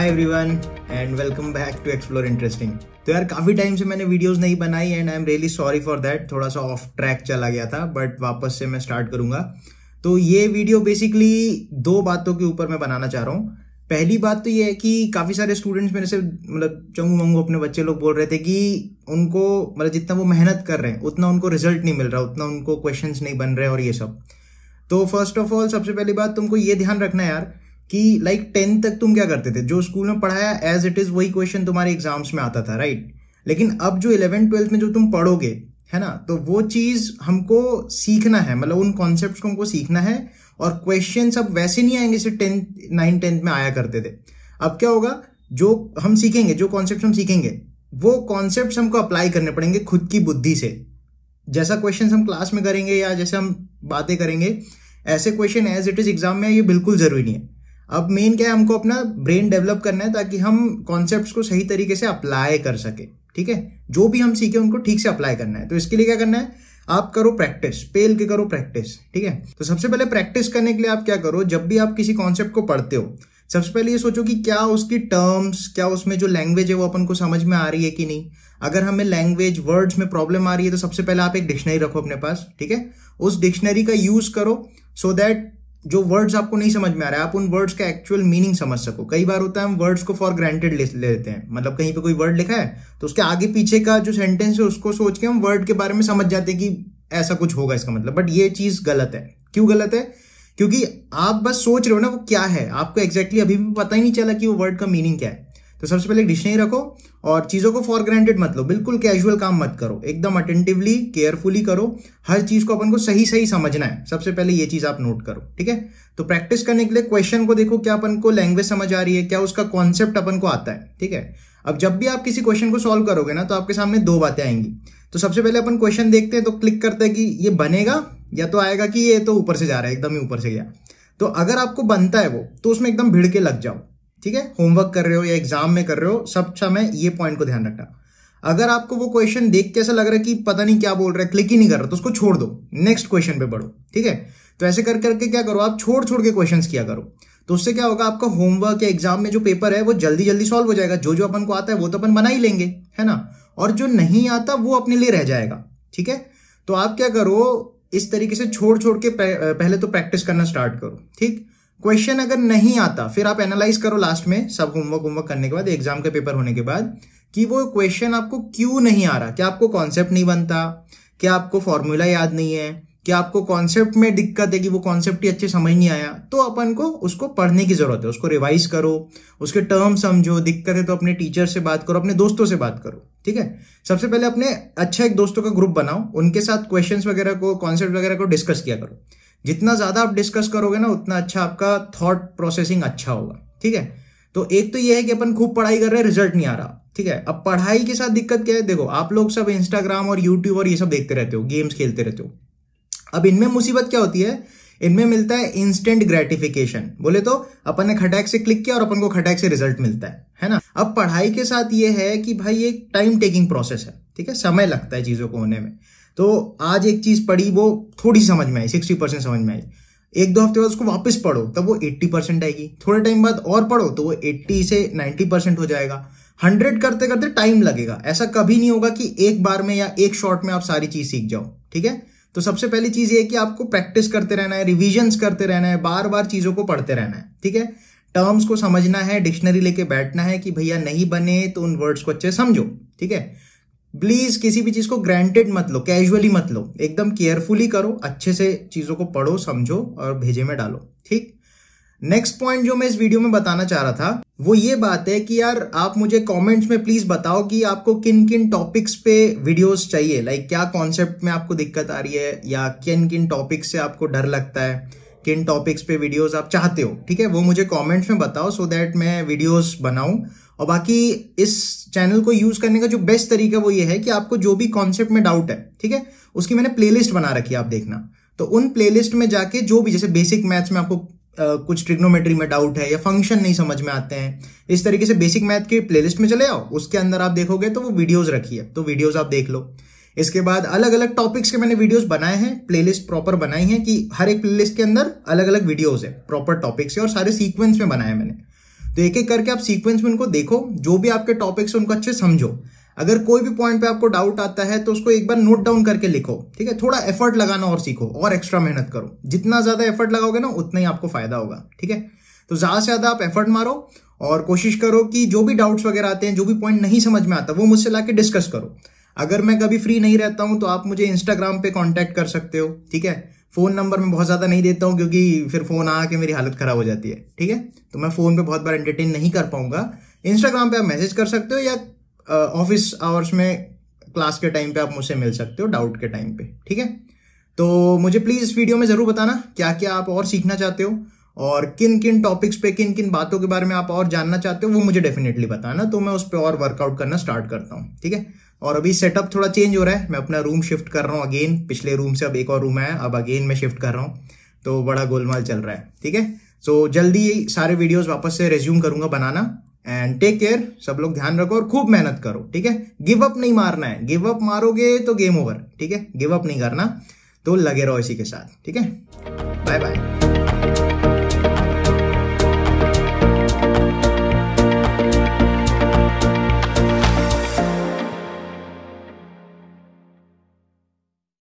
hi everyone and welcome back to explore interesting तो यार काफ़ी टाइम से मैंने वीडियोस नहीं बनाई and I am really sorry for that थोड़ा सा ऑफ ट्रैक चला गया था बट वापस से मैं स्टार्ट करूंगा तो ये वीडियो बेसिकली दो बातों के ऊपर मैं बनाना चाह रहा हूँ पहली बात तो ये है कि काफ़ी सारे स्टूडेंट्स मेरे से मतलब चंगू मंगू अपने बच्चे लोग बोल रहे थे कि उनको मतलब जितना वो मेहनत कर रहे हैं उतना उनको रिजल्ट नहीं मिल रहा उतना उनको क्वेश्चंस नहीं बन रहे और ये सब तो फर्स्ट ऑफ ऑल सबसे पहली बात तुमको ये ध्यान रखना यार कि लाइक like, टेंथ तक तुम क्या करते थे जो स्कूल में पढ़ाया एज इट इज़ वही क्वेश्चन तुम्हारे एग्जाम्स में आता था राइट लेकिन अब जो इलेवन ट्वेल्थ में जो तुम पढ़ोगे है ना तो वो चीज़ हमको सीखना है मतलब उन कॉन्सेप्ट को हमको सीखना है और क्वेश्चन अब वैसे नहीं आएंगे जैसे टेंथ नाइन टेंथ में आया करते थे अब क्या होगा जो हम सीखेंगे जो कॉन्सेप्ट हम सीखेंगे वो कॉन्सेप्ट हमको अप्लाई करने पड़ेंगे खुद की बुद्धि से जैसा क्वेश्चन हम क्लास में करेंगे या जैसे हम बातें करेंगे ऐसे question as it is exam में ये बिल्कुल जरूरी नहीं है अब मेन क्या है हमको अपना ब्रेन डेवलप करना है ताकि हम कॉन्सेप्ट को सही तरीके से अप्लाई कर सके ठीक है जो भी हम सीखे उनको ठीक से अप्लाई करना है तो इसके लिए क्या करना है आप करो प्रैक्टिस पेल के करो प्रैक्टिस ठीक है तो सबसे पहले प्रैक्टिस करने के लिए आप क्या करो जब भी आप किसी कॉन्सेप्ट को पढ़ते हो सबसे पहले ये सोचो कि क्या उसकी टर्म्स क्या उसमें जो लैंग्वेज है वो अपन को समझ में आ रही है कि नहीं अगर हमें लैंग्वेज वर्ड्स में प्रॉब्लम आ रही है तो सबसे पहले आप एक डिक्शनरी रखो अपने पास ठीक है उस डिक्शनरी का यूज करो सो so दैट जो वर्ड्स आपको नहीं समझ में आ रहा है आप उन वर्ड्स का एक्चुअल मीनिंग समझ सको कई बार होता है हम वर्ड्स को फॉर ग्रांटेड ले लेते हैं मतलब कहीं पे कोई वर्ड लिखा है तो उसके आगे पीछे का जो सेंटेंस है उसको सोच के हम वर्ड के बारे में समझ जाते हैं कि ऐसा कुछ होगा इसका मतलब बट ये चीज गलत है क्यों गलत है क्योंकि आप बस सोच रहे हो ना वो क्या है आपको एग्जैक्टली exactly अभी भी पता ही नहीं चला कि वो वर्ड का मीनिंग क्या है तो सबसे पहले डिक्शनरी रखो और चीज़ों को फॉर ग्रांटेड मत लो बिल्कुल कैजुअल काम मत करो एकदम अटेंटिवली केयरफुली करो हर चीज़ को अपन को सही सही समझना है सबसे पहले ये चीज़ आप नोट करो ठीक है तो प्रैक्टिस करने के लिए क्वेश्चन को देखो क्या अपन को लैंग्वेज समझ आ रही है क्या उसका कॉन्सेप्ट अपन को आता है ठीक है अब जब भी आप किसी क्वेश्चन को सॉल्व करोगे ना तो आपके सामने दो बातें आएंगी तो सबसे पहले अपन क्वेश्चन देखते हैं तो क्लिक करते हैं कि ये बनेगा या तो आएगा कि ये तो ऊपर से जा रहा है एकदम ही ऊपर से गया तो अगर आपको बनता है वो तो उसमें एकदम भिड़ के लग जाओ ठीक है होमवर्क कर रहे हो या एग्जाम में कर रहे हो सब समय ये पॉइंट को ध्यान रखना अगर आपको वो क्वेश्चन देख के ऐसा लग रहा है कि पता नहीं क्या बोल रहा है क्लिक ही नहीं कर रहा तो उसको छोड़ दो नेक्स्ट क्वेश्चन पे बढ़ो ठीक है तो ऐसे कर करके क्या करो आप छोड़ छोड़ के क्वेश्चंस किया करो तो उससे क्या होगा आपका होमवर्क या एग्जाम में जो पेपर है वो जल्दी जल्दी सॉल्व हो जाएगा जो जो अपन को आता है वो तो अपन बना ही लेंगे है ना और जो नहीं आता वो अपने लिए रह जाएगा ठीक है तो आप क्या करो इस तरीके से छोड़ छोड़ के पहले तो प्रैक्टिस करना स्टार्ट करो ठीक क्वेश्चन अगर नहीं आता फिर आप एनालाइज करो लास्ट में सब होमवर्क होमवर्क करने के बाद एग्जाम के पेपर होने के बाद कि वो क्वेश्चन आपको क्यों नहीं आ रहा क्या आपको कॉन्सेप्ट नहीं बनता क्या आपको फॉर्मूला याद नहीं है क्या आपको कॉन्सेप्ट में दिक्कत है कि वो कॉन्सेप्ट ही अच्छे समझ नहीं आया तो अपन को उसको पढ़ने की जरूरत है उसको रिवाइज करो उसके टर्म समझो दिक्कत है तो अपने टीचर से बात करो अपने दोस्तों से बात करो ठीक है सबसे पहले अपने अच्छा एक दोस्तों का ग्रुप बनाओ उनके साथ क्वेश्चंस वगैरह को कॉन्सेप्ट वगैरह को डिस्कस किया करो जितना ज़्यादा आप डिस्कस करोगे ना उतना अच्छा आपका थॉट प्रोसेसिंग अच्छा होगा ठीक है तो एक तो यह है कि अपन खूब पढ़ाई कर रहे हैं रिजल्ट नहीं आ रहा ठीक है अब पढ़ाई के साथ दिक्कत क्या है देखो आप लोग सब इंस्टाग्राम और यूट्यूब और ये सब देखते रहते हो गेम्स खेलते रहते हो अब इनमें मुसीबत क्या होती है इनमें मिलता है इंस्टेंट ग्रेटिफिकेशन बोले तो अपन ने खटैक से क्लिक किया और अपन को खटैक से रिजल्ट मिलता है है ना अब पढ़ाई के साथ ये है कि भाई एक टाइम टेकिंग प्रोसेस है ठीक है समय लगता है चीज़ों को होने में तो आज एक चीज़ पढ़ी वो थोड़ी समझ में आई सिक्सटी परसेंट समझ में आई एक दो हफ्ते बाद उसको वापस पढ़ो तब वो एट्टी परसेंट आएगी थोड़े टाइम बाद और पढ़ो तो वो एट्टी से नाइन्टी परसेंट हो जाएगा हंड्रेड करते करते टाइम लगेगा ऐसा कभी नहीं होगा कि एक बार में या एक शॉट में आप सारी चीज़ सीख जाओ ठीक है तो सबसे पहली चीज़ ये है कि आपको प्रैक्टिस करते रहना है रिविजन करते रहना है बार बार चीज़ों को पढ़ते रहना है ठीक है टर्म्स को समझना है डिक्शनरी लेके बैठना है कि भैया नहीं बने तो उन वर्ड्स को अच्छे समझो ठीक है प्लीज किसी भी चीज को ग्रांटेड मत लो कैजुअली मत लो एकदम केयरफुली करो अच्छे से चीजों को पढ़ो समझो और भेजे में डालो ठीक नेक्स्ट पॉइंट जो मैं इस वीडियो में बताना चाह रहा था वो ये बात है कि यार आप मुझे कमेंट्स में प्लीज बताओ कि आपको किन किन टॉपिक्स पे वीडियोस चाहिए लाइक क्या कॉन्सेप्ट में आपको दिक्कत आ रही है या किन किन टॉपिक्स से आपको डर लगता है किन टॉपिक्स पे वीडियोस आप चाहते हो ठीक है वो मुझे कमेंट्स में बताओ सो so दैट मैं वीडियोस बनाऊं और बाकी इस चैनल को यूज करने का जो बेस्ट तरीका वो ये है कि आपको जो भी कॉन्सेप्ट में डाउट है ठीक है उसकी मैंने प्लेलिस्ट बना रखी है आप देखना तो उन प्लेलिस्ट में जाके जो भी जैसे बेसिक मैथ्स में आपको आ, कुछ ट्रिग्नोमेट्री में डाउट है या फंक्शन नहीं समझ में आते हैं इस तरीके से बेसिक मैथ के प्लेलिस्ट में चले आओ उसके अंदर आप देखोगे तो वो वीडियोस रखी है तो वीडियोस आप देख लो इसके बाद अलग अलग टॉपिक्स के मैंने वीडियोस बनाए हैं प्लेलिस्ट प्रॉपर बनाई है कि हर एक प्लेलिस्ट के अंदर अलग अलग वीडियोस है प्रॉपर टॉपिक्स है और सारे सीक्वेंस में बनाए मैंने तो एक एक करके आप सीक्वेंस में उनको देखो जो भी आपके टॉपिक्स उनको अच्छे समझो अगर कोई भी पॉइंट पे आपको डाउट आता है तो उसको एक बार नोट डाउन करके लिखो ठीक है थोड़ा एफर्ट लगाना और सीखो और एक्स्ट्रा मेहनत करो जितना ज़्यादा एफर्ट लगाओगे ना उतना ही आपको फायदा होगा ठीक है तो ज़्यादा से ज़्यादा आप एफर्ट मारो और कोशिश करो कि जो भी डाउट्स वगैरह आते हैं जो भी पॉइंट नहीं समझ में आता वो मुझसे ला डिस्कस करो अगर मैं कभी फ्री नहीं रहता हूं तो आप मुझे इंस्टाग्राम पे कॉन्टैक्ट कर सकते हो ठीक है फ़ोन नंबर मैं बहुत ज़्यादा नहीं देता हूँ क्योंकि फिर फ़ोन आके मेरी हालत ख़राब हो जाती है ठीक है तो मैं फ़ोन पे बहुत बार एंटरटेन नहीं कर पाऊंगा इंस्टाग्राम पे आप मैसेज कर सकते हो या ऑफिस आवर्स में क्लास के टाइम पे आप मुझसे मिल सकते हो डाउट के टाइम पे ठीक है तो मुझे प्लीज़ इस वीडियो में ज़रूर बताना क्या क्या आप और सीखना चाहते हो और किन किन टॉपिक्स पे किन किन बातों के बारे में आप और जानना चाहते हो वो मुझे डेफिनेटली बताना तो मैं उस पर और वर्कआउट करना स्टार्ट करता हूँ ठीक है और अभी सेटअप थोड़ा चेंज हो रहा है मैं अपना रूम शिफ्ट कर रहा हूँ अगेन पिछले रूम से अब एक और रूम है अब अगेन मैं शिफ्ट कर रहा हूँ तो बड़ा गोलमाल चल रहा है ठीक है सो जल्दी सारे वीडियोज वापस से रेज्यूम करूंगा बनाना एंड टेक केयर सब लोग ध्यान रखो और खूब मेहनत करो ठीक है गिव अप नहीं मारना है गिव अप मारोगे तो गेम ओवर ठीक है गिव अप नहीं करना तो लगे रहो इसी के साथ ठीक है बाय बाय